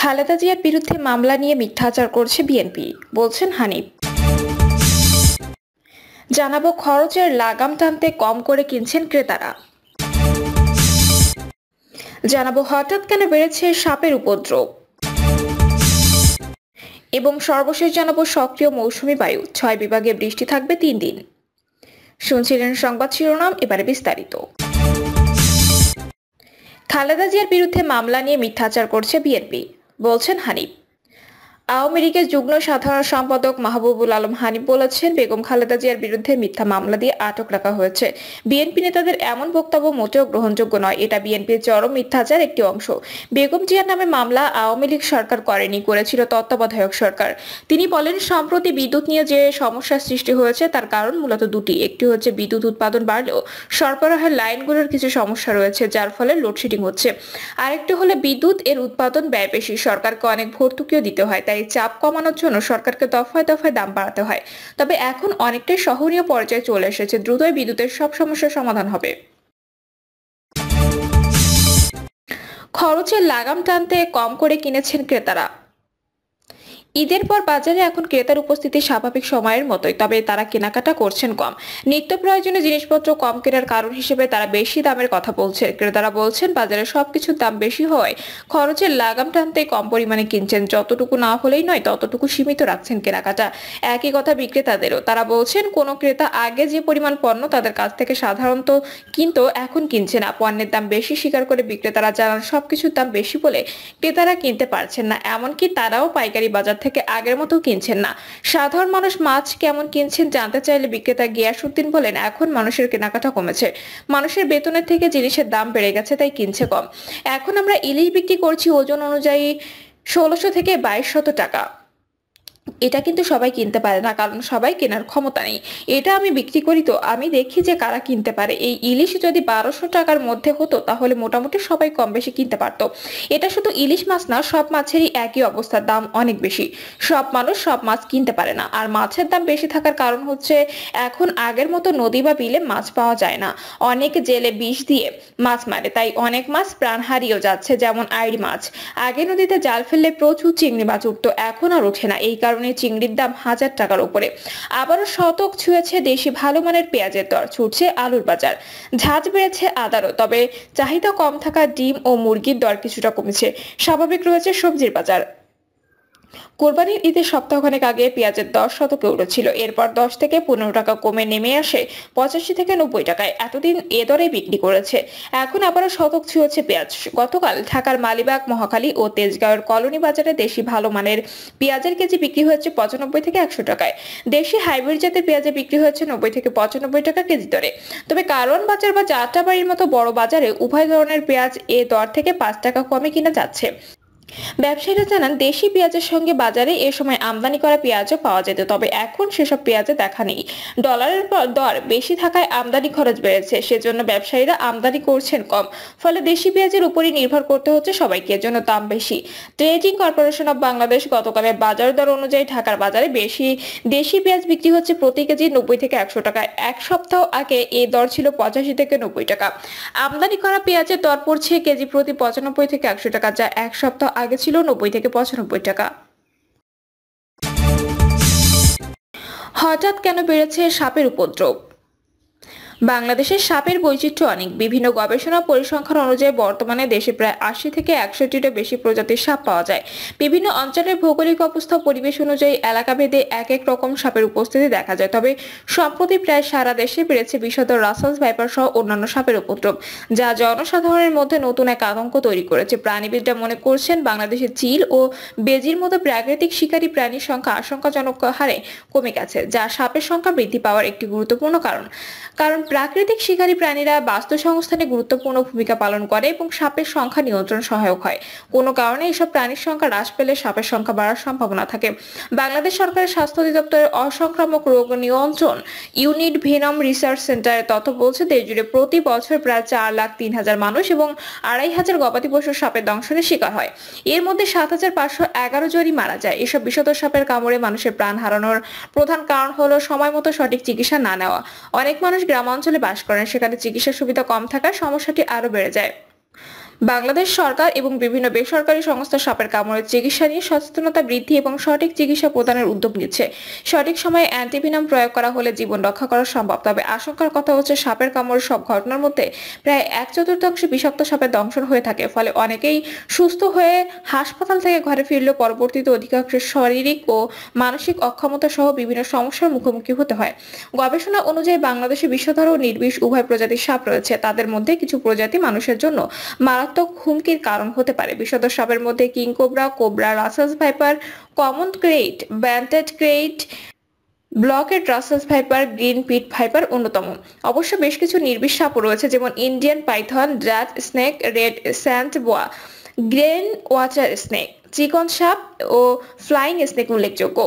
খালেদা জিয়ার বিরুদ্ধে মামলা নিয়ে মিথ্যাচার করছে বিএনপি বলছেন হানিফ জানাবো খরচের লাগাম টানতে কম করে কিনছেন ক্রেতারা জানাবো হঠাৎ কেন বেড়েছে সাপের উপদ্রব এবং সর্বশেষ জানাবো সক্রিয় মৌসুমি বায়ু ছয় বিভাগে বৃষ্টি থাকবে তিন দিন শুনছিলেন সংবাদ শিরোনাম এবারে বিস্তারিত খালেদা জিয়ার বিরুদ্ধে মামলা নিয়ে মিথ্যাচার করছে বিএনপি বলছেন হানিফ আওয়ামী লীগের যুগ্ম সাধারণ সম্পাদক মাহবুবুল আলম হানিফ বলেছেন বেগম খালেদা জিয়ার বিরুদ্ধে মিথ্যা মামলা দিয়ে আটক রাখা হয়েছে বিএনপি নেতাদের এমন বক্তব্য মোটেও গ্রহণযোগ্য নয় এটা বিএনপির চরম মিথ্যাচার একটি অংশ বেগম জিয়ার নামে মামলা আওয়ামী লীগ সরকার করেনি করেছিল তত্ত্বাবধায়ক সরকার তিনি বলেন সম্প্রতি বিদ্যুৎ নিয়ে যে সমস্যার সৃষ্টি হয়েছে তার কারণ মূলত দুটি একটি হচ্ছে বিদ্যুৎ উৎপাদন বাড়লেও সরবরাহের লাইনগুলোর কিছু সমস্যা রয়েছে যার ফলে লোডশেডিং হচ্ছে আরেকটি হলো বিদ্যুৎ এর উৎপাদন ব্যয় বেশি সরকারকে অনেক ভর্তুকিও দিতে হয় তাই এই চাপ কমানোর জন্য সরকারকে দফায় দফায় দাম বাড়াতে হয় তবে এখন অনেকটাই সহনীয় পর্যায়ে চলে এসেছে দ্রুতই বিদ্যুতের সব সমস্যার সমাধান হবে খরচের লাগাম টানতে কম করে কিনেছেন ক্রেতারা ঈদের পর বাজারে এখন ক্রেতার উপস্থিতি স্বাভাবিক সময়ের মতোই তবে তারা কেনাকাটা করছেন কম নিত্য প্রয়োজনীয় জিনিসপত্র কম কেনার কারণ হিসেবে তারা বেশি দামের কথা বলছেন ক্রেতারা বলছেন বাজারে সবকিছুর দাম বেশি হওয়ায় খরচের লাগাম টানতে কম পরিমাণে কিনছেন যতটুকু না হলেই নয় ততটুকু সীমিত রাখছেন কেনাকাটা একই কথা বিক্রেতাদেরও তারা বলছেন কোনো ক্রেতা আগে যে পরিমাণ পণ্য তাদের কাছ থেকে সাধারণত কিন্তু এখন কিনছে না পণ্যের দাম বেশি স্বীকার করে বিক্রেতারা জানান সবকিছুর দাম বেশি বলে ক্রেতারা কিনতে পারছেন না এমনকি তারাও পাইকারি বাজার থেকে আগের মতো কিনছেন না সাধারণ মানুষ মাছ কেমন কিনছেন জানতে চাইলে বিক্রেতা গিয়াসুদ্দিন বলেন এখন মানুষের কেনাকাটা কমেছে মানুষের বেতনের থেকে জিনিসের দাম বেড়ে গেছে তাই কিনছে কম এখন আমরা ইলিশ বিক্রি করছি ওজন অনুযায়ী ষোলোশো থেকে বাইশ শত টাকা এটা কিন্তু সবাই কিনতে পারে না কারণ সবাই কেনার ক্ষমতা নেই এটা আমি বিক্রি করি তো আমি দেখি যে কারা কিনতে পারে এই ইলিশ যদি বারোশো টাকার মধ্যে হতো তাহলে মোটামুটি সবাই কম বেশি কিনতে পারত এটা শুধু ইলিশ মাছ না সব মাছেরই একই অবস্থার দাম অনেক বেশি সব মানুষ সব মাছ কিনতে পারে না আর মাছের দাম বেশি থাকার কারণ হচ্ছে এখন আগের মতো নদী বা বিলে মাছ পাওয়া যায় না অনেক জেলে বিষ দিয়ে মাছ মারে তাই অনেক মাছ প্রাণ হারিয়েও যাচ্ছে যেমন আইড় মাছ আগে নদীতে জাল ফেললে প্রচুর চিংড়ি মাছ উঠতো এখন আর ওঠে না এই কারণে কারণে চিংড়ির দাম হাজার টাকার উপরে আবারও শতক ছুঁয়েছে দেশি ভালো মানের পেঁয়াজের দর ছুটছে আলুর বাজার ঝাঁজ বেড়েছে আদারও তবে চাহিদা কম থাকা ডিম ও মুরগির দর কিছুটা কমেছে স্বাভাবিক রয়েছে সবজির বাজার কোরবানির ঈদের সপ্তাহখানেক আগে পেঁয়াজের দশ শতক ইউরো ছিল এরপর দশ থেকে পনেরো টাকা কমে নেমে আসে পঁচাশি থেকে নব্বই টাকায় এতদিন এ দরে বিক্রি করেছে এখন আবারও শতক ছুঁয়েছে পেঁয়াজ গতকাল ঢাকার মালিবাগ মহাখালী ও তেজগাঁওয়ের কলোনি বাজারে দেশি ভালো মানের পেঁয়াজের কেজি বিক্রি হয়েছে পঁচানব্বই থেকে একশো টাকায় দেশি হাইব্রিড জাতের পেঁয়াজে বিক্রি হয়েছে নব্বই থেকে পঁচানব্বই টাকা কেজি দরে তবে কারণ বাজার বা যাত্রাবাড়ির মতো বড় বাজারে উভয় ধরনের পেঁয়াজ এ দর থেকে পাঁচ টাকা কমে কিনা যাচ্ছে ব্যবসায়ীরা জানান দেশি পেঁয়াজের সঙ্গে বাজারে এ সময় আমদানি করা পেঁয়াজও পাওয়া যেত তবে এখন সেসব পেঁয়াজে দেখা নেই ডলারের পর দর বেশি থাকায় আমদানি খরচ বেড়েছে সেজন্য ব্যবসায়ীরা আমদানি করছেন কম ফলে দেশি পেঁয়াজের উপরই নির্ভর করতে হচ্ছে সবাইকে জন্য দাম বেশি ট্রেডিং কর্পোরেশন অব বাংলাদেশ গতকালের বাজার দর অনুযায়ী ঢাকার বাজারে বেশি দেশি পেঁয়াজ বিক্রি হচ্ছে প্রতি কেজি নব্বই থেকে একশো টাকা এক সপ্তাহ আগে এ দর ছিল পঁচাশি থেকে নব্বই টাকা আমদানি করা পেঁয়াজের দর পড়ছে কেজি প্রতি পঁচানব্বই থেকে একশো টাকা যা এক সপ্তাহ আগে ছিল নব্বই থেকে পঁচানব্বই টাকা হঠাৎ কেন বেড়েছে সাপের উপদ্রব বাংলাদেশের সাপের বৈচিত্র্য অনেক বিভিন্ন গবেষণা পরিসংখ্যান অনুযায়ী বর্তমানে দেশে প্রায় আশি থেকে একশোটিরও বেশি প্রজাতির সাপ পাওয়া যায় বিভিন্ন অঞ্চলের ভৌগোলিক অবস্থা পরিবেশ অনুযায়ী এলাকাভেদে এক এক রকম সাপের উপস্থিতি দেখা যায় তবে সম্প্রতি প্রায় সারা দেশে বেড়েছে বিশদ রাসাস ভাইপার সহ অন্যান্য সাপের উপদ্রব যা জনসাধারণের মধ্যে নতুন এক আতঙ্ক তৈরি করেছে প্রাণীবিদরা মনে করছেন বাংলাদেশে চিল ও বেজির মতো প্রাকৃতিক শিকারী প্রাণীর সংখ্যা আশঙ্কাজনক হারে কমে গেছে যা সাপের সংখ্যা বৃদ্ধি পাওয়ার একটি গুরুত্বপূর্ণ কারণ কারণ প্রাকৃতিক শিকারী প্রাণীরা বাস্তু সংস্থানে গুরুত্বপূর্ণ ভূমিকা পালন করে এবং সাপের সংখ্যা নিয়ন্ত্রণ সহায়ক হয় কোনো কারণে এসব প্রাণীর সংখ্যা হ্রাস পেলে সাপের সংখ্যা বাড়ার সম্ভাবনা থাকে বাংলাদেশ সরকারের স্বাস্থ্য অধিদপ্তরের অসংক্রামক রোগ নিয়ন্ত্রণ ইউনিট ভেনম রিসার্চ সেন্টারের তথ্য বলছে দেশ জুড়ে প্রতি বছর প্রায় চার লাখ তিন হাজার মানুষ এবং আড়াই হাজার গবাদি পশু সাপের দংশনের শিকার হয় এর মধ্যে সাত হাজার পাঁচশো এগারো জনই মারা যায় এসব বিষত সাপের কামড়ে মানুষের প্রাণ হারানোর প্রধান কারণ হলো সময় মতো সঠিক চিকিৎসা না নেওয়া অনেক মানুষ গ্রাম অঞ্চলে বাস করেন সেখানে চিকিৎসা সুবিধা কম থাকায় সমস্যাটি আরও বেড়ে যায় বাংলাদেশ সরকার এবং বিভিন্ন বেসরকারি সংস্থা সাপের কামড়ের চিকিৎসা নিয়ে সচেতনতা বৃদ্ধি এবং সঠিক চিকিৎসা প্রদানের উদ্যোগ নিচ্ছে সঠিক সময়ে অ্যান্টিভিনাম প্রয়োগ করা হলে জীবন রক্ষা করা সম্ভব তবে আশঙ্কার কথা হচ্ছে সাপের কামড়ের সব ঘটনার মধ্যে প্রায় এক চতুর্থাংশ বিষাক্ত সাপের দংশন হয়ে থাকে ফলে অনেকেই সুস্থ হয়ে হাসপাতাল থেকে ঘরে ফিরলেও পরবর্তীতে অধিকাংশের শারীরিক ও মানসিক অক্ষমতা সহ বিভিন্ন সমস্যার মুখোমুখি হতে হয় গবেষণা অনুযায়ী বাংলাদেশে বিশ্বধর ও নির্বিষ উভয় প্রজাতির সাপ রয়েছে তাদের মধ্যে কিছু প্রজাতি মানুষের জন্য মারা মারাত্মক হুমকির কারণ হতে পারে বিশদ সাপের মধ্যে king cobra cobra Russell's viper common krait banded krait ব্লকেট Russell's viper green pit viper অন্যতম অবশ্য বেশ কিছু নির্বিষ সাপও রয়েছে যেমন ইন্ডিয়ান পাইথন ড্রাট snake red sand boa green water snake চিকন সাপ ও ফ্লাইং স্নেক উল্লেখযোগ্য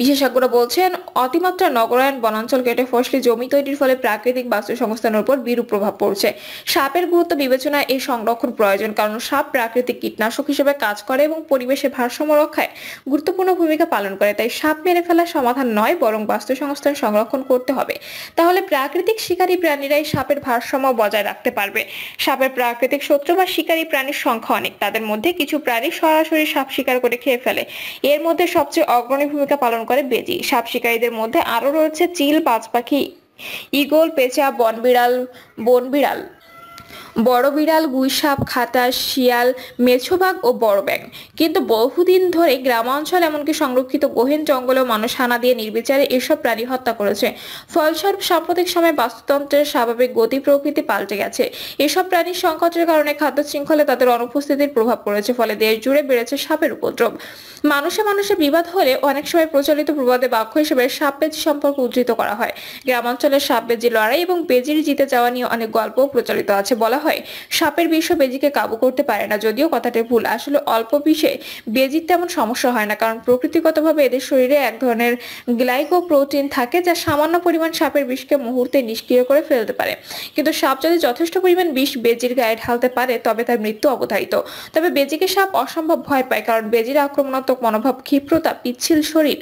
বিশেষজ্ঞরা বলছেন অতিমাত্রা নগরায়ণ বনাঞ্চল কেটে ফসলি জমি তৈরির ফলে প্রাকৃতিক বাস্তুসংস্থানের উপর বিরূপ প্রভাব পড়ছে সাপের গুরুত্ব বিবেচনায় এই সংরক্ষণ প্রয়োজন কারণ সাপ প্রাকৃতিক কীটনাশক হিসেবে কাজ করে এবং পরিবেশে ভারসাম্য রক্ষায় গুরুত্বপূর্ণ ভূমিকা পালন করে তাই সাপ মেরে ফেলার সমাধান নয় বরং বাস্তুসংস্থান সংরক্ষণ করতে হবে তাহলে প্রাকৃতিক শিকারী প্রাণীরাই সাপের ভারসাম্য বজায় রাখতে পারবে সাপের প্রাকৃতিক শত্রু বা শিকারী প্রাণীর সংখ্যা অনেক তাদের মধ্যে কিছু প্রাণী সরাসরি সাপ শিকার করে খেয়ে ফেলে এর মধ্যে সবচেয়ে অগ্রণী ভূমিকা পালন আক্রমণ করে বেজি সাপ শিকারীদের মধ্যে আরও রয়েছে চিল পাঁচ পাখি ইগল পেঁচা বনবিড়াল বনবিড়াল বড় বিড়াল গুইসাপ খাতা শিয়াল মেছোবাগ ও বড় ব্যাং কিন্তু বহুদিন ধরে গ্রামাঞ্চল এমনকি সংরক্ষিত গহীন জঙ্গলেও মানুষ হানা দিয়ে নির্বিচারে এসব প্রাণী হত্যা করেছে ফলস্বরূপ সাম্প্রতিক সময়ে বাস্তুতন্ত্রের স্বাভাবিক গতি প্রকৃতি পাল্টে গেছে এসব প্রাণীর সংকটের কারণে খাদ্য শৃঙ্খলে তাদের অনুপস্থিতির প্রভাব পড়েছে ফলে দেশ জুড়ে বেড়েছে সাপের উপদ্রব মানুষে মানুষে বিবাদ হলে অনেক সময় প্রচলিত প্রবাদে বাক্য হিসেবে সাপ বেজি সম্পর্কে উদ্ধৃত করা হয় গ্রামাঞ্চলের সাপ বেজি লড়াই এবং বেজির জিতে যাওয়া নিয়ে অনেক গল্প প্রচলিত আছে বলা হয় সাপের বিষও বেজিকে কাবু করতে পারে না যদিও কথাটা ভুল আসলে অল্প বিষে বেজির তেমন সমস্যা হয় না কারণ প্রকৃতিগতভাবে এদের শরীরে এক ধরনের গ্লাইকো প্রোটিন থাকে যা সামান্য পরিমাণ সাপের বিষকে মুহূর্তে নিষ্ক্রিয় করে ফেলতে পারে কিন্তু সাপ যদি যথেষ্ট পরিমাণ বিষ বেজির গায়ে ঢালতে পারে তবে তার মৃত্যু অবধারিত তবে বেজিকে সাপ অসম্ভব ভয় পায় কারণ বেজির আক্রমণাত্মক মনোভাব ক্ষিপ্রতা পিচ্ছিল শরীর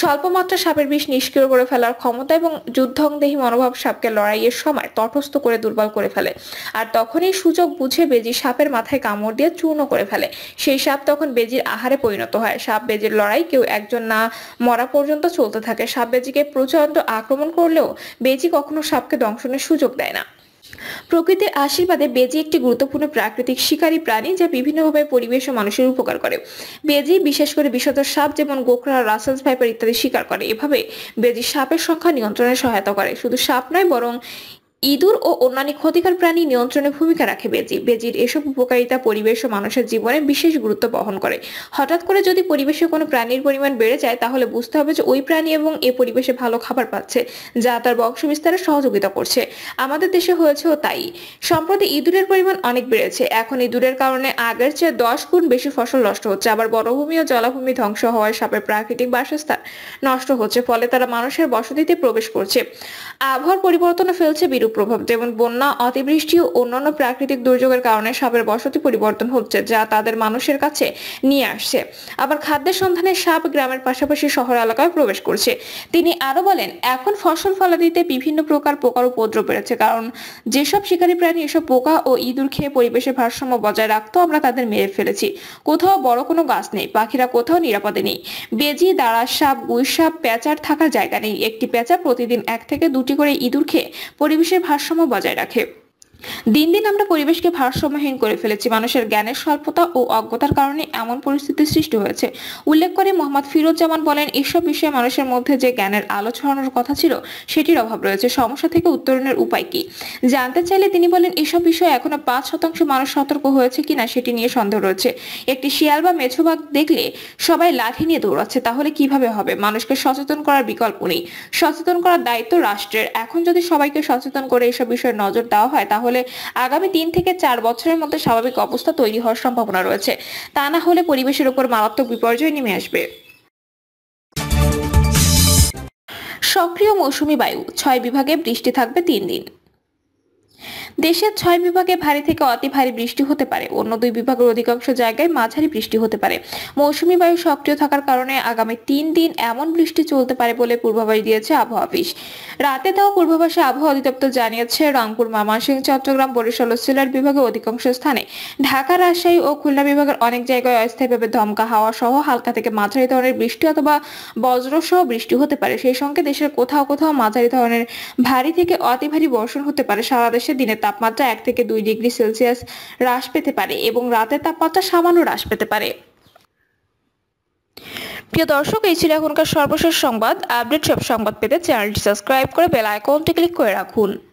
স্বল্পমাত্রা সাপের বিষ নিষ্ক্রিয় করে ফেলার ক্ষমতা এবং যুদ্ধংদেহী মনোভাব সাপকে লড়াইয়ের সময় তটস্থ করে দুর্বল করে ফেলে আর তখনই সুযোগ বুঝে বেজি সাপের মাথায় কামড় দিয়ে চূর্ণ করে ফেলে সেই সাপ তখন বেজির আহারে পরিণত হয় সাপ বেজির লড়াই কেউ একজন না মরা পর্যন্ত চলতে থাকে সাপ বেজিকে প্রচণ্ড আক্রমণ করলেও বেজি কখনো সাপকে দংশনের সুযোগ দেয় না প্রকৃতির আশীর্বাদে বেজি একটি গুরুত্বপূর্ণ প্রাকৃতিক শিকারী প্রাণী যা বিভিন্নভাবে পরিবেশ ও মানুষের উপকার করে বেজি বিশেষ করে বিশদ সাপ যেমন গোখরা রাসেলস ভাইপার ইত্যাদি শিকার করে এভাবে বেজি সাপের সংখ্যা নিয়ন্ত্রণে সহায়তা করে শুধু সাপ নয় বরং ইঁদুর ও অন্যান্য ক্ষতিকর প্রাণী নিয়ন্ত্রণে ভূমিকা রাখে বেজি বেজির এসব উপকারিতা পরিবেশ ও মানুষের জীবনে বিশেষ গুরুত্ব বহন করে হঠাৎ করে যদি পরিবেশে কোনো প্রাণীর পরিমাণ বেড়ে যায় তাহলে বুঝতে হবে যে ওই প্রাণী এবং এ পরিবেশে ভালো খাবার পাচ্ছে যা তার বংশ বিস্তারে সহযোগিতা করছে আমাদের দেশে হয়েছেও তাই সম্প্রতি ইঁদুরের পরিমাণ অনেক বেড়েছে এখন ইঁদুরের কারণে আগের চেয়ে দশ গুণ বেশি ফসল নষ্ট হচ্ছে আবার বনভূমি ও জলাভূমি ধ্বংস হওয়ায় সাপের প্রাকৃতিক বাসস্থান নষ্ট হচ্ছে ফলে তারা মানুষের বসতিতে প্রবেশ করছে আবহাওয়ার পরিবর্তনও ফেলছে বিরূপ বিরূপ প্রভাব যেমন বন্যা অতিবৃষ্টি ও অন্যান্য প্রাকৃতিক দুর্যোগের কারণে সাপের বসতি পরিবর্তন হচ্ছে যা তাদের মানুষের কাছে নিয়ে আসছে আবার খাদ্যের সন্ধানে সাপ গ্রামের পাশাপাশি শহর এলাকায় প্রবেশ করছে তিনি আরো বলেন এখন ফসল ফলাদিতে বিভিন্ন প্রকার পোকার উপদ্রব বেড়েছে কারণ যেসব শিকারী প্রাণী এসব পোকা ও ইঁদুর খেয়ে পরিবেশের ভারসাম্য বজায় রাখতো আমরা তাদের মেরে ফেলেছি কোথাও বড় কোনো গাছ নেই পাখিরা কোথাও নিরাপদে নেই বেজি দাঁড়া সাপ গুই সাপ প্যাঁচার থাকার জায়গা নেই একটি প্যাঁচা প্রতিদিন এক থেকে দুটি করে ইঁদুর খেয়ে পরিবেশের ভারসাম্য বজায় রাখে দিন দিন আমরা পরিবেশকে ভারসাম্যহীন করে ফেলেছি মানুষের জ্ঞানের স্বল্পতা ও অজ্ঞতার কারণে এমন পরিস্থিতির সৃষ্টি হয়েছে উল্লেখ করে মোহাম্মদ ফিরোজ্জামান বলেন এসব বিষয়ে মানুষের মধ্যে যে জ্ঞানের আলো ছড়ানোর কথা ছিল সেটির অভাব রয়েছে সমস্যা থেকে উত্তরণের উপায় কি জানতে চাইলে তিনি বলেন এসব বিষয়ে এখনো পাঁচ শতাংশ মানুষ সতর্ক হয়েছে কিনা সেটি নিয়ে সন্দেহ রয়েছে একটি শিয়াল বা মেছোবাগ দেখলে সবাই লাঠি নিয়ে দৌড়াচ্ছে তাহলে কিভাবে হবে মানুষকে সচেতন করার বিকল্প নেই সচেতন করার দায়িত্ব রাষ্ট্রের এখন যদি সবাইকে সচেতন করে এসব বিষয়ে নজর দেওয়া হয় তাহলে হলে আগামী তিন থেকে চার বছরের মধ্যে স্বাভাবিক অবস্থা তৈরি হওয়ার সম্ভাবনা রয়েছে তা না হলে পরিবেশের উপর মারাত্মক বিপর্যয় নেমে আসবে সক্রিয় মৌসুমি বায়ু ছয় বিভাগে বৃষ্টি থাকবে তিন দিন দেশের ছয় বিভাগে ভারী থেকে অতি ভারী বৃষ্টি হতে পারে অন্য দুই বিভাগের অধিকাংশ জায়গায় মাঝারি বৃষ্টি হতে পারে মৌসুমী বায়ু সক্রিয় থাকার কারণে আগামী তিন দিন এমন বৃষ্টি চলতে পারে বলে পূর্বাভাস দিয়েছে আবহাওয়া অফিস রাতে দেওয়া পূর্বাভাসে আবহাওয়া অধিদপ্তর জানিয়েছে রংপুর মামাসিং চট্টগ্রাম বরিশাল ও সিলেট বিভাগের অধিকাংশ স্থানে ঢাকা রাজশাহী ও খুলনা বিভাগের অনেক জায়গায় অস্থায়ীভাবে ধমকা হাওয়া সহ হালকা থেকে মাঝারি ধরনের বৃষ্টি অথবা বজ্রসহ বৃষ্টি হতে পারে সেই সঙ্গে দেশের কোথাও কোথাও মাঝারি ধরনের ভারী থেকে অতি ভারী বর্ষণ হতে পারে সারা দেশে দিনে তাপমাত্রা এক থেকে দুই ডিগ্রি সেলসিয়াস হ্রাস পেতে পারে এবং রাতের তাপমাত্রা সামান্য হ্রাস পেতে পারে প্রিয় দর্শক এই ছিল এখনকার সর্বশেষ সংবাদ আপডেট সব সংবাদ পেতে চ্যানেলটি সাবস্ক্রাইব করে বেল আইকনটি ক্লিক করে রাখুন